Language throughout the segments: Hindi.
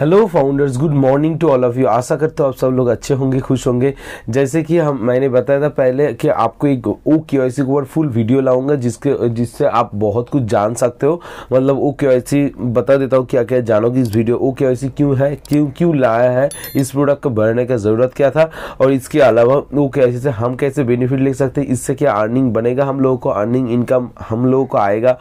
hello founders good morning to all of you आशा करते हो आप सब लोग अच्छे होंगे खुश होंगे जैसे कि हम मैंने बताया था पहले कि आपको एक ओ के के ऊपर फुल वीडियो लाऊंगा जिसके जिससे आप बहुत कुछ जान सकते हो मतलब ओ के सी बता देता हूँ क्या क्या जानोगे इस वीडियो ओ के सी क्यों है क्यों क्यों लाया है इस प्रोडक्ट को भरने का ज़रूरत क्या था और इसके अलावा ओ के सी से हम कैसे बेनिफिट ले सकते हैं इससे क्या अर्निंग बनेगा हम लोगों को अर्निंग इनकम हम लोगों को आएगा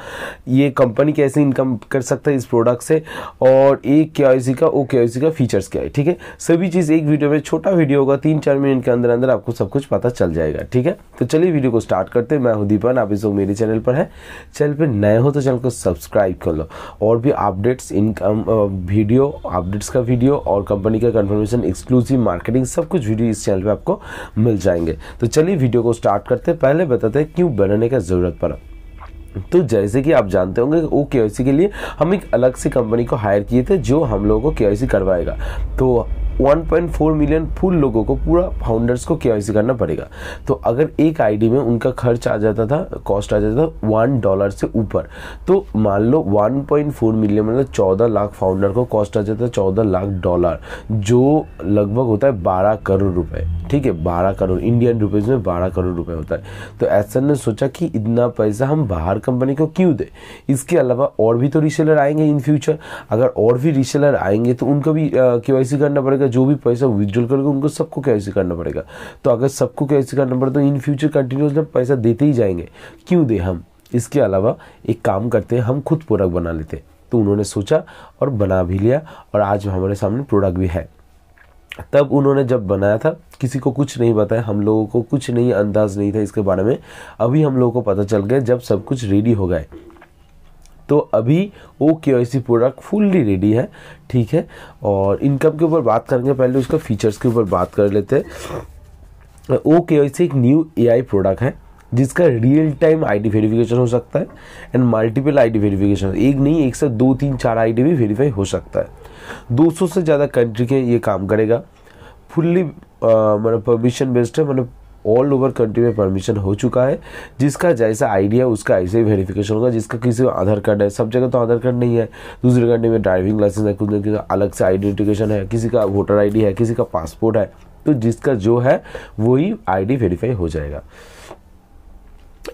ये कंपनी कैसे इनकम कर सकता है इस प्रोडक्ट से और एक के सी का ओ क्या है उसी का फीचर्स क्या है ठीक है सभी चीज़ एक वीडियो में छोटा वीडियो होगा तीन चार मिनट के अंदर अंदर आपको सब कुछ पता चल जाएगा ठीक है तो चलिए वीडियो को स्टार्ट करते हैं मैं हूँ दीपन आप इस मेरे चैनल पर है चैनल पर नए हो तो चैनल को सब्सक्राइब कर लो और भी अपडेट्स इनकम वीडियो अपडेट्स का वीडियो और कंपनी का कन्फर्मेशन एक्सक्लूसिव मार्केटिंग सब कुछ वीडियो इस चैनल पर आपको मिल जाएंगे तो चलिए वीडियो को स्टार्ट करते हैं पहले बताते हैं क्यों बनाने का ज़रूरत पड़ा तो जैसे कि आप जानते होंगे वो के के लिए हम एक अलग से कंपनी को हायर किए थे जो हम लोगों को के करवाएगा तो 1.4 मिलियन फुल लोगों को पूरा फाउंडर्स को के करना पड़ेगा तो अगर एक आईडी में उनका खर्च आ जाता था कॉस्ट आ जाता था वन डॉलर से ऊपर तो मान लो 1.4 मिलियन मतलब 14 लाख फाउंडर को कॉस्ट आ जाता है 14 लाख डॉलर जो लगभग होता है बारह करोड़ रुपए ठीक है बारह करोड़ इंडियन रुपीज़ में बारह करोड़ रुपए होता है तो ऐसा ने सोचा कि इतना पैसा हम बाहर कंपनी को क्यों दें इसके अलावा और भी तो रिसेलर आएंगे इन फ्यूचर अगर और भी रिसेलर आएंगे तो उनको भी के करना पड़ेगा मेरा जो भी पैसा विदड्रॉल करेगा उनको सबको कैसे करना पड़ेगा तो अगर सबको कैसे करना पड़ेगा तो इन फ्यूचर कंटिन्यूस हम पैसा देते ही जाएंगे क्यों दे हम इसके अलावा एक काम करते हैं हम खुद प्रोडक्ट बना लेते तो उन्होंने सोचा और बना भी लिया और आज हमारे सामने प्रोडक्ट भी है तब उन्होंने जब बनाया था किसी को कुछ नहीं बताया हम लोगों को कुछ नहीं अंदाज नहीं था इसके बारे में अभी हम लोगों को पता चल गया जब सब कुछ रेडी हो गए तो अभी वो के प्रोडक्ट फुल्ली रेडी है ठीक है और इनकम के ऊपर बात करेंगे पहले उसका फीचर्स के ऊपर बात कर लेते हैं ओ के एक न्यू एआई प्रोडक्ट है जिसका रियल टाइम आईडी वेरिफिकेशन हो सकता है एंड मल्टीपल आईडी वेरिफिकेशन एक नहीं एक से दो तीन चार आईडी भी वेरीफाई हो सकता है 200 से ज़्यादा कंट्री के ये काम करेगा फुल्ली मतलब परमिशन बेस्ड है मतलब ऑल ओवर कंट्री में परमिशन हो चुका है जिसका जैसा आइडिया उसका ऐसे ही वेरिफिकेशन होगा जिसका किसी का आधार कार्ड है सब जगह तो आधार कार्ड नहीं है दूसरे कंट्री में ड्राइविंग लाइसेंस है कुछ किसी अलग से आइडेंटिफिकेशन है किसी का वोटर आई है किसी का पासपोर्ट है तो जिसका जो है वही डी वेरीफाई हो जाएगा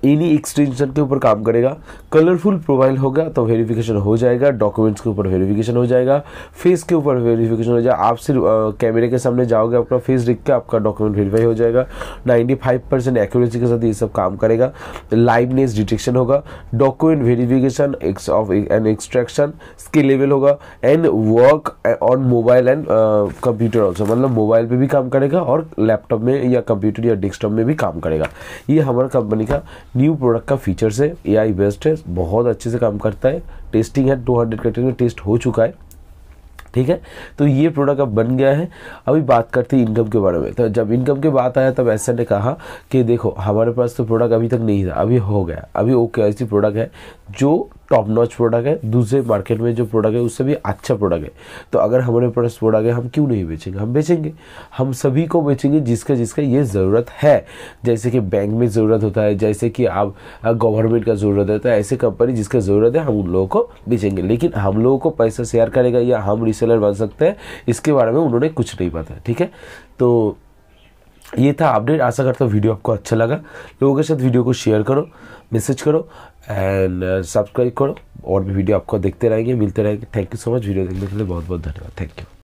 एनी एक्सटेंशन के ऊपर काम करेगा कलरफुल प्रोफाइल होगा तो वेरिफिकेशन हो जाएगा डॉक्यूमेंट्स के ऊपर वेरिफिकेशन हो जाएगा फेस के ऊपर वेरिफिकेशन हो जाएगा आप सिर्फ कैमरे के सामने जाओगे आपका फेस दिख के आपका डॉक्यूमेंट वेरीफाई हो जाएगा 95 परसेंट एक्यूरेसी के साथ ये सब काम करेगा लाइवनेस डिटेक्शन होगा document verification of and extraction scalable होगा and work on mobile and computer also मतलब मोबाइल पर भी काम करेगा और लैपटॉप में या कंप्यूटर या डेस्कटॉप में भी काम करेगा ये हमारा कंपनी का न्यू प्रोडक्ट का फीचर्स है ए आई बेस्ट है बहुत अच्छे से काम करता है टेस्टिंग है टू हंड्रेड में टेस्ट हो चुका है ठीक है तो ये प्रोडक्ट अब बन गया है अभी बात करते हैं इनकम के बारे में तो जब इनकम के बात आया तब ऐसा ने कहा कि देखो हमारे पास तो प्रोडक्ट अभी तक नहीं था अभी हो गया अभी ओके ऐसी प्रोडक्ट है जो टॉप नॉच प्रोडक्ट है दूसरे मार्केट में जो प्रोडक्ट है उससे भी अच्छा प्रोडक्ट है तो अगर हमारे पास प्रोडक्ट है हम क्यों नहीं बेचेंगे हम बेचेंगे हम सभी को बेचेंगे जिसका जिसका ये ज़रूरत है जैसे कि बैंक में ज़रूरत होता है जैसे कि आप गवर्नमेंट का ज़रूरत है तो ऐसे कंपनी जिसका ज़रूरत है हम उन लोगों को बेचेंगे लेकिन हम लोगों को पैसा शेयर करेगा या हम रिसेलर बन सकते हैं इसके बारे में उन्होंने कुछ नहीं पता ठीक है तो ये था अपडेट आशा करता हूँ वीडियो आपको अच्छा लगा लोगों के साथ वीडियो को शेयर करो मैसेज करो एंड सब्सक्राइब uh, करो और भी वीडियो आपको देखते रहेंगे मिलते रहेंगे thank you so much video देखने के लिए बहुत बहुत धन्यवाद थैंक यू